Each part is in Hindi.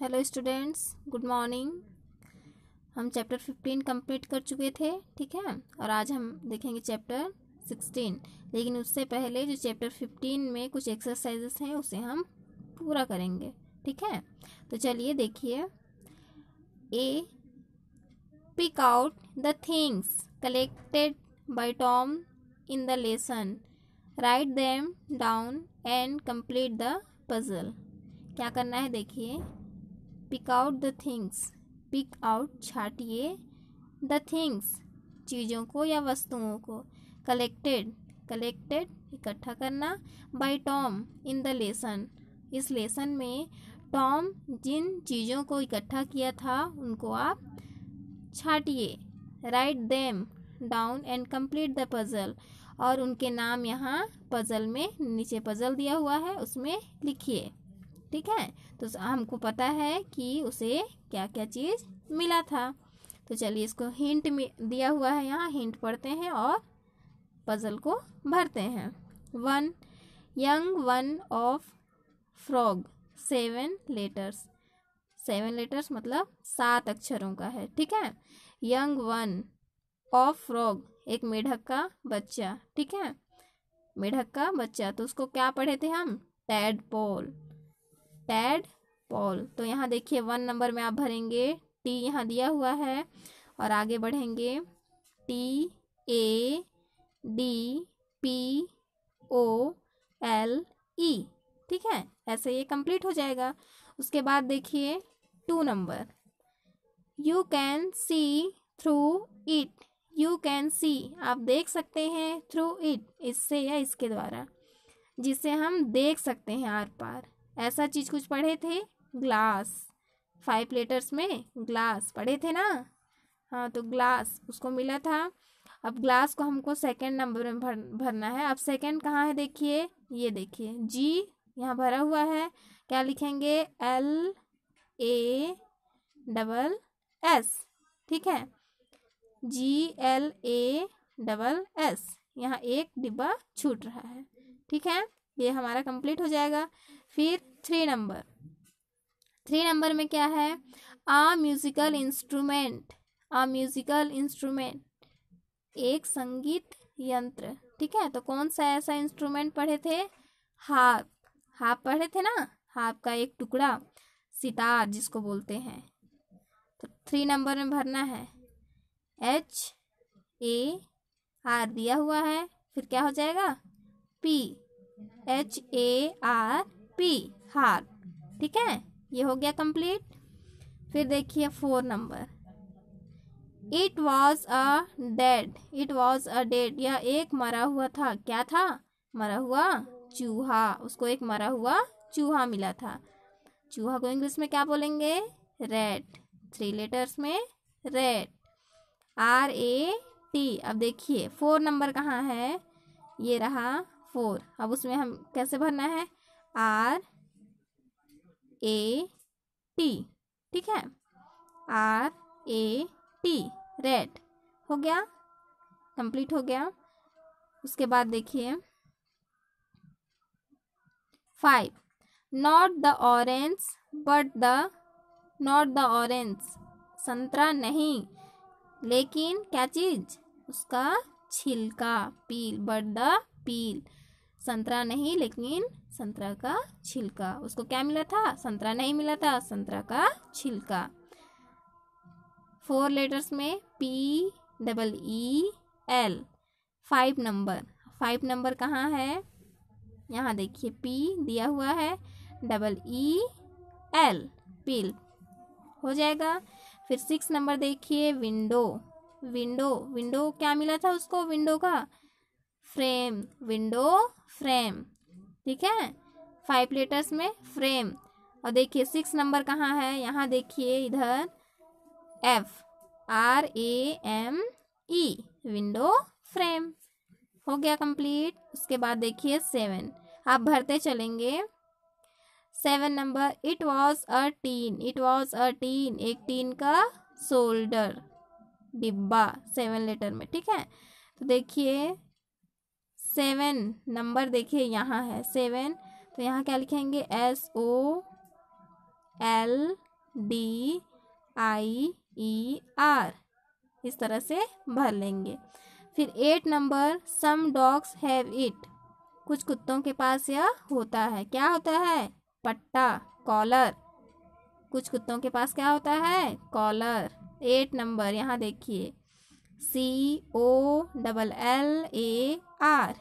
हेलो स्टूडेंट्स गुड मॉर्निंग हम चैप्टर फिफ्टीन कंप्लीट कर चुके थे ठीक है और आज हम देखेंगे चैप्टर सिक्सटीन लेकिन उससे पहले जो चैप्टर फिफ्टीन में कुछ एक्सरसाइजेस हैं उसे हम पूरा करेंगे ठीक है तो चलिए देखिए a pick out the things collected by Tom in the lesson write them down and complete the puzzle क्या करना है देखिए pick out the things pick out छाटिए द थिंग्स चीज़ों को या वस्तुओं को कलेक्टेड कलेक्टेड इकट्ठा करना by Tom in the lesson इस लेसन में टॉम जिन चीज़ों को इकट्ठा किया था उनको आप छाटिए write them down and complete the puzzle और उनके नाम यहाँ पज़ल में नीचे पज़ल दिया हुआ है उसमें लिखिए ठीक है तो हमको पता है कि उसे क्या क्या चीज़ मिला था तो चलिए इसको हिंट दिया हुआ है यहाँ हिंट पढ़ते हैं और पजल को भरते हैं one young one of frog seven letters seven letters मतलब सात अक्षरों का है ठीक है यंग वन ऑफ फ्रॉग एक मेढक का बच्चा ठीक है मेढक का बच्चा तो उसको क्या पढ़े थे हम टैड पोल टैड पॉल तो यहाँ देखिए वन नंबर में आप भरेंगे टी यहाँ दिया हुआ है और आगे बढ़ेंगे T A D P O L E ठीक है ऐसे ये कंप्लीट हो जाएगा उसके बाद देखिए two number you can see through it you can see आप देख सकते हैं थ्रू इट इससे या इसके द्वारा जिसे हम देख सकते हैं आर पार ऐसा चीज कुछ पढ़े थे ग्लास फाइव लेटर्स में ग्लास पढ़े थे ना हाँ तो ग्लास उसको मिला था अब ग्लास को हमको सेकंड नंबर में भर भरना है अब सेकंड कहाँ है देखिए ये देखिए जी यहाँ भरा हुआ है क्या लिखेंगे एल ए डबल एस ठीक है G L A double S यहाँ एक डिब्बा छूट रहा है ठीक है ये हमारा कंप्लीट हो जाएगा फिर थ्री नंबर थ्री नंबर में क्या है a musical instrument a musical instrument एक संगीत यंत्र ठीक है तो कौन सा ऐसा इंस्ट्रूमेंट पढ़े थे हाफ हाफ पढ़े थे ना हाफ का एक टुकड़ा सितार जिसको बोलते हैं तो थ्री नंबर में भरना है एच ए आर दिया हुआ है फिर क्या हो जाएगा P H A R P harp ठीक है ये हो गया कंप्लीट फिर देखिए four number it was a dead it was a dead यह एक मरा हुआ था क्या था मरा हुआ चूहा उसको एक मरा हुआ चूहा मिला था चूहा को इंग्लिश में क्या बोलेंगे रेड थ्री लेटर्स में रेड आर ए टी अब देखिए फोर नंबर कहाँ है ये रहा फोर अब उसमें हम कैसे भरना है आर ए टी ठीक है आर ए टी रेड हो गया कंप्लीट हो गया उसके बाद देखिए five not the orange but the not the orange संतरा नहीं लेकिन क्या चीज उसका छिलका पील बट द पील संतरा नहीं लेकिन संतरा का छिलका उसको क्या मिला था संतरा नहीं मिला था संतरा का छिलका फोर लेटर्स में P double E L five number five number कहाँ है यहाँ देखिए पी दिया हुआ है डबल ई एल पिल हो जाएगा फिर सिक्स नंबर देखिए विंडो विंडो विंडो क्या मिला था उसको विंडो का फ्रेम विंडो फ्रेम ठीक है फाइव लेटर्स में फ्रेम और देखिए सिक्स नंबर कहाँ है यहाँ देखिए इधर F R A M E window frame हो गया कंप्लीट उसके बाद देखिए सेवन आप भरते चलेंगे seven number it was a tin it was a tin एक टीन का शोल्डर डिब्बा सेवन लेटर में ठीक है तो देखिए सेवन नंबर देखिए यहाँ है सेवन तो यहाँ क्या लिखेंगे S O L D I E R इस तरह से भर लेंगे फिर eight number some dogs have it कुछ कुत्तों के पास यह होता है क्या होता है पट्टा कॉलर कुछ कुत्तों के पास क्या होता है कॉलर एट नंबर यहाँ देखिए C O double L A R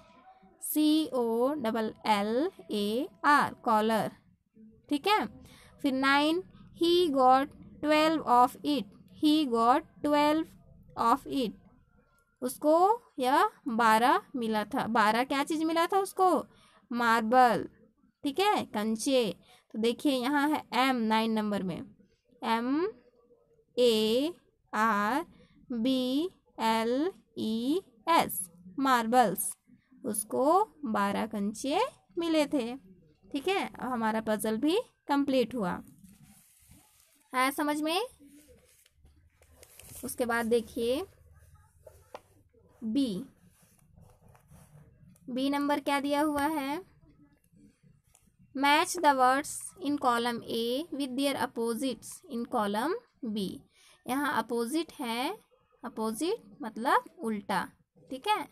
C O double L A R collar ठीक है फिर nine he got twelve of it he got twelve of it उसको यह बारह मिला था बारह क्या चीज़ मिला था उसको मार्बल ठीक है कंचे तो देखिए यहाँ है एम नाइन नंबर में M A R B L E S marbles उसको बारह कंचे मिले थे ठीक है अब हमारा पजल भी कंप्लीट हुआ आया समझ में उसके बाद देखिए बी बी नंबर क्या दिया हुआ है match the words in column A with their opposites in column B यहाँ अपोजिट है अपोजिट मतलब उल्टा ठीक है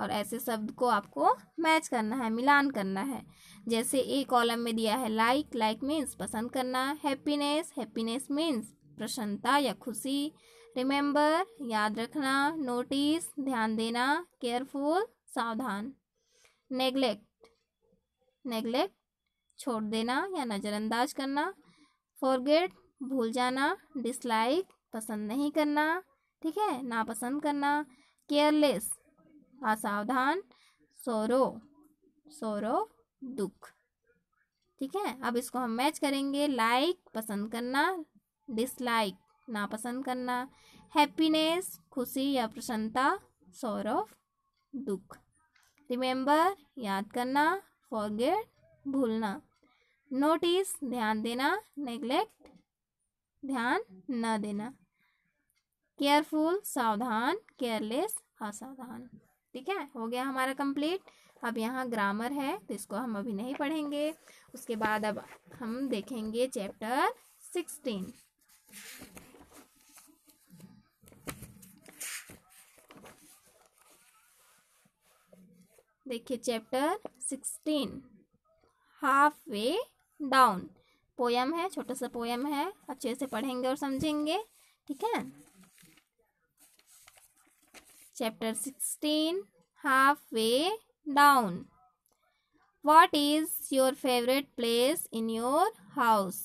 और ऐसे शब्द को आपको मैच करना है मिलान करना है जैसे ए कॉलम में दिया है लाइक लाइक मीन्स पसंद करना हैप्पीनेस हैप्पीनेस मीन्स प्रसन्नता या खुशी रिमेंबर याद रखना नोटिस ध्यान देना केयरफुल सावधान नेग्लेक्ट नेग्लेक्ट छोड़ देना या नज़रअंदाज करना फॉरगेट भूल जाना डिसलाइक पसंद नहीं करना ठीक है नापसंद करना केयरलेस असावधान सोरो सोरो दुख ठीक है अब इसको हम मैच करेंगे लाइक पसंद करना डिसलाइक नापसंद करना हैप्पीनेस खुशी या प्रसन्नता सौरव दुख रिमेंबर याद करना फॉरगेट भूलना नोटिस ध्यान देना नेग्लेक्ट ध्यान न देना केयरफुल सावधान केयरलेस असावधान ठीक है हो गया हमारा कंप्लीट अब यहाँ ग्रामर है तो इसको हम अभी नहीं पढ़ेंगे उसके बाद अब हम देखेंगे चैप्टर सिक्सटीन देखिए chapter sixteen half way down poem है छोटा सा पोयम है अच्छे से पढ़ेंगे और समझेंगे ठीक है chapter 16 halfway down what is your favorite place in your house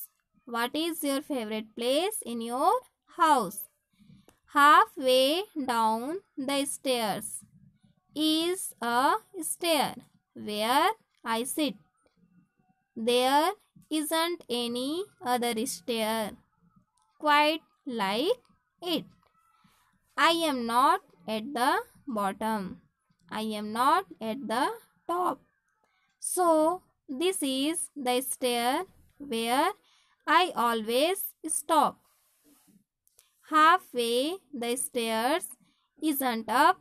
what is your favorite place in your house halfway down the stairs is a stair where i sit there isn't any other stair quite like it i am not at the bottom. I am not at the top. So, this is the stair where I always stop. Halfway the stairs isn't up,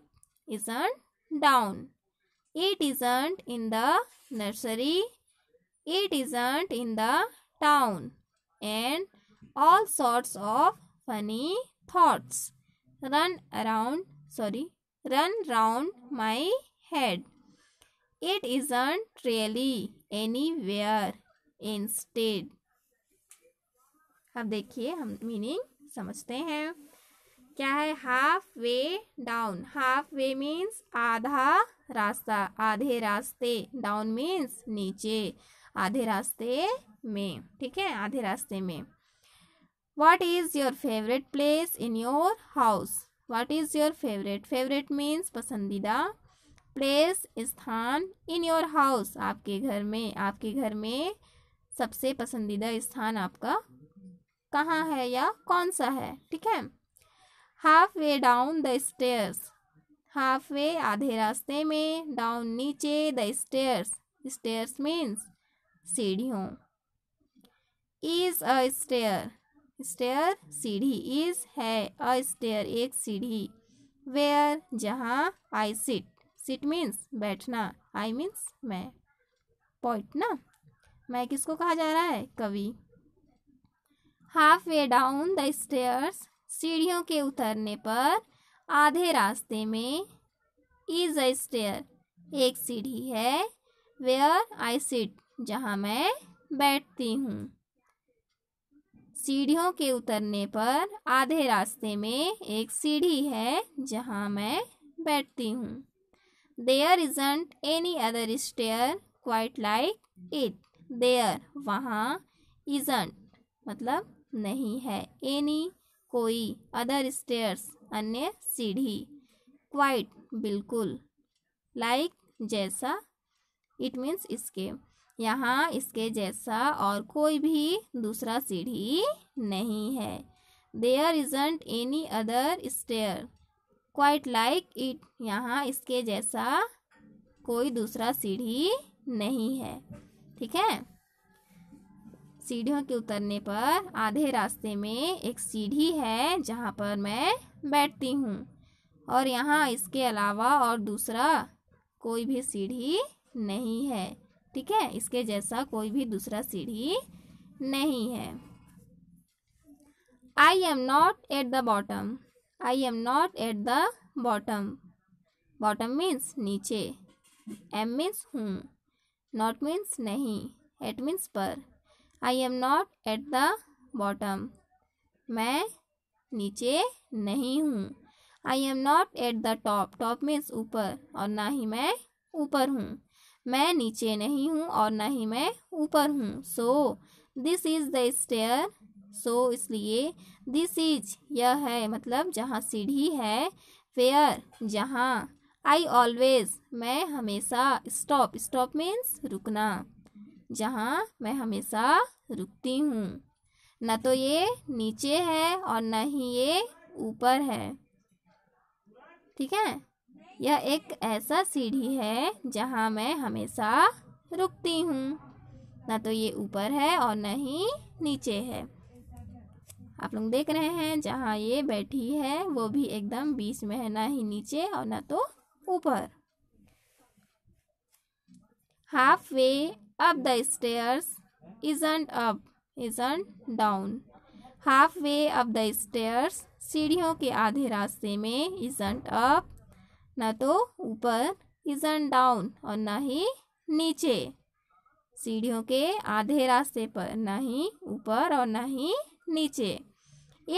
isn't down. It isn't in the nursery. It isn't in the town. And all sorts of funny thoughts run around sorry run round my head. It isn't really anywhere. Instead. अब देखिए हम मीनिंग समझते हैं क्या है half way down half way means आधा रास्ता आधे रास्ते डाउन मीन्स नीचे आधे रास्ते में ठीक है आधे रास्ते में what is your favourite place in your house what is your favourite favourite means पसंदीदा प्लेस स्थान इन योर हाउस आपके घर में आपके घर में सबसे पसंदीदा स्थान आपका कहाँ है या कौन सा है ठीक है half way down the stairs half way आधे रास्ते में डाउन नीचे द स्टेयर्स स्टेयर्स मीन्स सीढ़ियों इज अ स्टेयर स्टेयर सीढ़ी इज है अ स्टेयर एक सीढ़ी वेयर जहाँ आई सिट सिट मीन्स बैठना आई मीन्स मैं पॉइंट ना मैं किसको कहा जा रहा है कवि half way down the stairs सीढ़ियों के उतरने पर आधे रास्ते में इज अ स्टेयर एक सीढ़ी है वेयर आई सिट जहाँ मैं बैठती हूँ सीढ़ियों के उतरने पर आधे रास्ते में एक सीढ़ी है जहाँ मैं बैठती हूँ there isn't any other stair quite like it there वहाँ इजंट मतलब नहीं है एनी कोई अदर स्टेयर्स अन्य सीढ़ी क्वाइट बिल्कुल लाइक like, जैसा इट मीन्स इसके यहाँ इसके जैसा और कोई भी दूसरा सीढ़ी नहीं है there isn't any other stair quite like it यहाँ इसके जैसा कोई दूसरा सीढ़ी नहीं है ठीक है सीढ़ियों के उतरने पर आधे रास्ते में एक सीढ़ी है जहाँ पर मैं बैठती हूँ और यहाँ इसके अलावा और दूसरा कोई भी सीढ़ी नहीं है ठीक है इसके जैसा कोई भी दूसरा सीढ़ी नहीं है I am not at the bottom I am not at the bottom bottom means नीचे एम मीन्स हूँ नॉट मीन्स नहीं एट मीन्स पर I am not at the bottom मैं नीचे नहीं हूँ I am not at the top top means ऊपर और ना ही मैं ऊपर हूँ मैं नीचे नहीं हूँ और ना ही मैं ऊपर हूँ so this is the stair so इसलिए दिस इज यह है मतलब जहाँ सीढ़ी है फेयर जहाँ आई ऑलवेज मैं हमेशा स्टॉप स्टॉप मीन्स रुकना जहाँ मैं हमेशा रुकती हूँ न तो ये नीचे है और न ही ये ऊपर है ठीक है यह एक ऐसा सीढ़ी है जहाँ मैं हमेशा रुकती हूँ ना तो ये ऊपर है और ना ही नीचे है आप लोग देख रहे हैं जहाँ ये बैठी है वो भी एकदम बीच में है ना ही नीचे और ना तो ऊपर half way up the stairs isn't up isn't down half way up the stairs सीढ़ियों के आधे रास्ते में इजंट अप ना तो ऊपर एन डाउन और ना ही नीचे सीढ़ियों के आधे रास्ते पर ना ही ऊपर और ना ही नीचे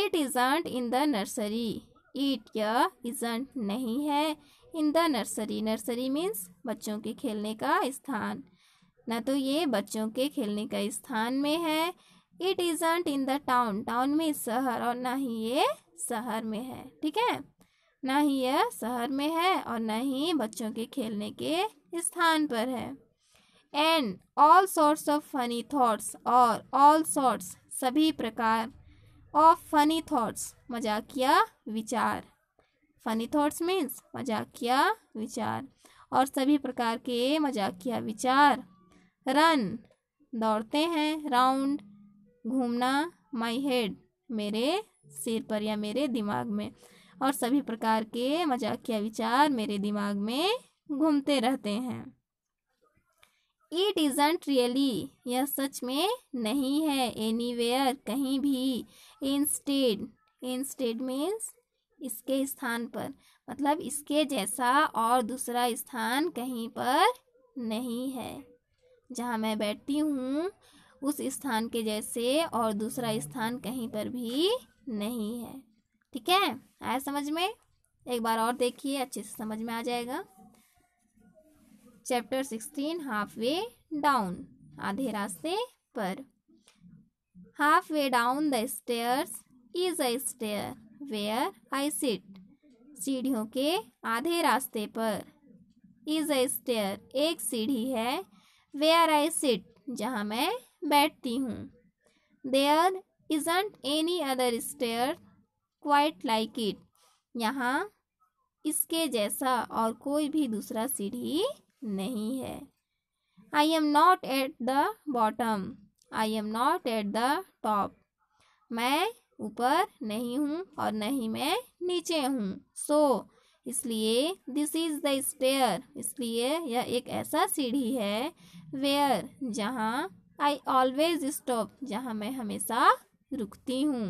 it isn't in the nursery it या इजंट नहीं है in the nursery nursery means बच्चों के खेलने का स्थान ना तो ये बच्चों के खेलने का स्थान में है it isn't in the town town में शहर और ना ही ये शहर में है ठीक है न ही यह शहर में है और न ही बच्चों के खेलने के स्थान पर है and all sorts of funny thoughts और ऑल सॉर्ट्स सभी प्रकार ऑफ फनी थॉट्स मजाकिया विचार फनी थॉट्स मीन्स मजाकिया विचार और सभी प्रकार के मजाकिया विचार रन दौड़ते हैं राउंड घूमना माई हेड मेरे सिर पर या मेरे दिमाग में और सभी प्रकार के मजाकिया विचार मेरे दिमाग में घूमते रहते हैं इट इज रियली यह सच में नहीं है एनी वेयर कहीं भी इंस्टेड इंस्टेड मीन्स इसके स्थान पर मतलब इसके जैसा और दूसरा स्थान कहीं पर नहीं है जहाँ मैं बैठती हूँ उस स्थान के जैसे और दूसरा स्थान कहीं पर भी नहीं है ठीक है आया समझ में एक बार और देखिए अच्छे से समझ में आ जाएगा chapter sixteen half way down आधे रास्ते पर half way down the stairs is a stair where I sit सीढ़ियों के आधे रास्ते पर इज अ स्टेयर एक सीढ़ी है वेयर आई सिट जहाँ मैं बैठती हूँ there isn't any other stair quite like it यहाँ इसके जैसा और कोई भी दूसरा सीढ़ी नहीं है I am not at the bottom I am not at the top मैं ऊपर नहीं हूँ और नहीं मैं नीचे हूँ सो so, इसलिए दिस इज द स्टेयर इसलिए यह एक ऐसा सीढ़ी है वेयर जहाँ आई ऑलवेज स्टॉप जहाँ मैं हमेशा रुकती हूँ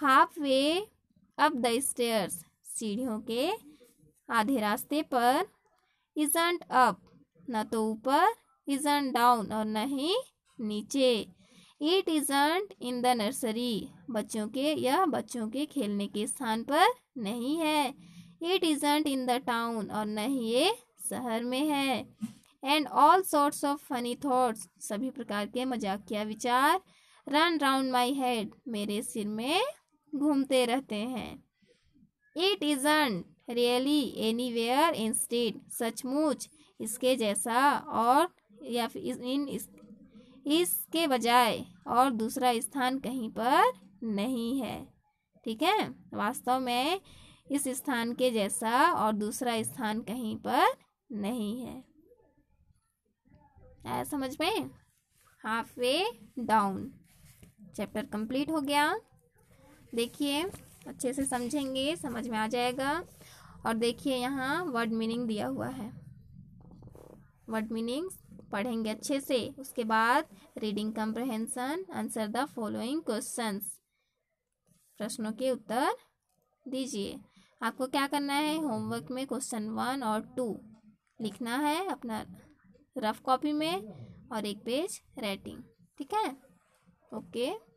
half way up the stairs सीढ़ियों के आधे रास्ते पर इजंट अप न तो ऊपर इजंट डाउन और न ही नीचे it isn't in the nursery बच्चों के यह बच्चों के खेलने के स्थान पर नहीं है it isn't in the town और न ही ये शहर में है and all sorts of funny thoughts सभी प्रकार के मजाकिया विचार रन राउंड माई हेड मेरे सिर में घूमते रहते हैं it is really anywhere state सचमुच इसके जैसा और या इन इस, इसके बजाय और दूसरा स्थान कहीं पर नहीं है ठीक है वास्तव में इस स्थान के जैसा और दूसरा स्थान कहीं पर नहीं है आया समझ में half way down chapter complete हो गया देखिए अच्छे से समझेंगे समझ में आ जाएगा और देखिए यहाँ वर्ड मीनिंग दिया हुआ है वर्ड मीनिंग्स पढ़ेंगे अच्छे से उसके बाद reading comprehension answer the following question प्रश्नों के उत्तर दीजिए आपको क्या करना है होमवर्क में क्वेश्चन वन और टू लिखना है अपना रफ कॉपी में और एक पेज राइटिंग ठीक है ओके okay.